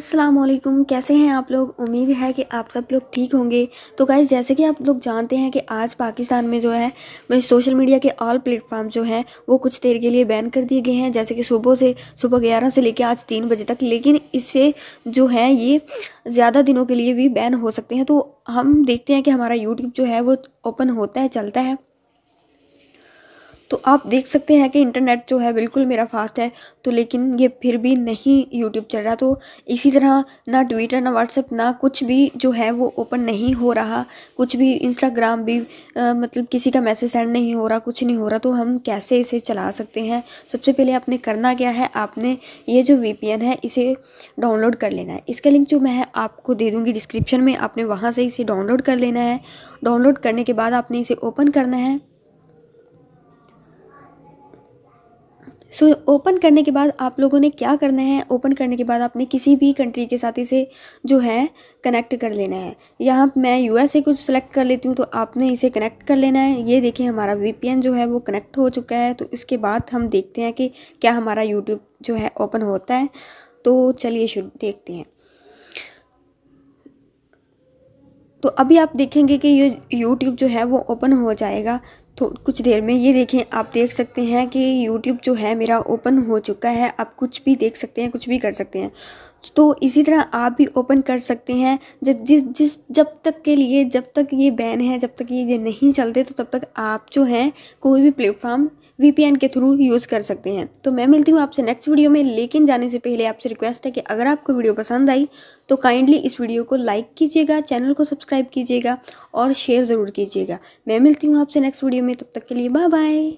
असलकुम कैसे हैं आप लोग उम्मीद है कि आप सब लोग ठीक होंगे तो गाइज जैसे कि आप लोग जानते हैं कि आज पाकिस्तान में जो है सोशल मीडिया के ऑल प्लेटफॉर्म जो हैं वो कुछ देर के लिए बैन कर दिए गए हैं जैसे कि सुबह से सुबह ग्यारह से लेकर आज तीन बजे तक लेकिन इससे जो है ये ज़्यादा दिनों के लिए भी बैन हो सकते हैं तो हम देखते हैं कि हमारा यूट्यूब जो है वो ओपन होता है चलता है तो आप देख सकते हैं कि इंटरनेट जो है बिल्कुल मेरा फास्ट है तो लेकिन ये फिर भी नहीं यूट्यूब चल रहा तो इसी तरह ना ट्विटर ना व्हाट्सएप ना कुछ भी जो है वो ओपन नहीं हो रहा कुछ भी इंस्टाग्राम भी आ, मतलब किसी का मैसेज सेंड नहीं हो रहा कुछ नहीं हो रहा तो हम कैसे इसे चला सकते हैं सबसे पहले आपने करना क्या है आपने ये जो वी है इसे डाउनलोड कर लेना है इसका लिंक जो मैं आपको दे दूँगी डिस्क्रिप्शन में आपने वहाँ से इसे डाउनलोड कर लेना है डाउनलोड करने के बाद आपने इसे ओपन करना है सो so, ओपन करने के बाद आप लोगों ने क्या करना है ओपन करने के बाद आपने किसी भी कंट्री के साथ इसे जो है कनेक्ट कर लेना है यहाँ मैं यूएसए कुछ सेलेक्ट कर लेती हूँ तो आपने इसे कनेक्ट कर लेना है ये देखिए हमारा वीपीएन जो है वो कनेक्ट हो चुका है तो इसके बाद हम देखते हैं कि क्या हमारा यूट्यूब जो है ओपन होता है तो चलिए शुरू देखते हैं तो अभी आप देखेंगे कि ये यूट्यूब जो है वो ओपन हो जाएगा तो कुछ देर में ये देखें आप देख सकते हैं कि YouTube जो है मेरा ओपन हो चुका है आप कुछ भी देख सकते हैं कुछ भी कर सकते हैं तो इसी तरह आप भी ओपन कर सकते हैं जब जिस जिस जब तक के लिए जब तक ये बैन है जब तक ये ये नहीं चलते तो तब तक आप जो है कोई भी प्लेटफॉर्म वीपीएन के थ्रू यूज़ कर सकते हैं तो मैं मिलती हूँ आपसे नेक्स्ट वीडियो में लेकिन जाने से पहले आपसे रिक्वेस्ट है कि अगर आपको वीडियो पसंद आई तो काइंडली इस वीडियो को लाइक कीजिएगा चैनल को सब्सक्राइब कीजिएगा और शेयर ज़रूर कीजिएगा मैं मिलती हूँ आपसे नेक्स्ट वीडियो में तब तक के लिए बाय बाय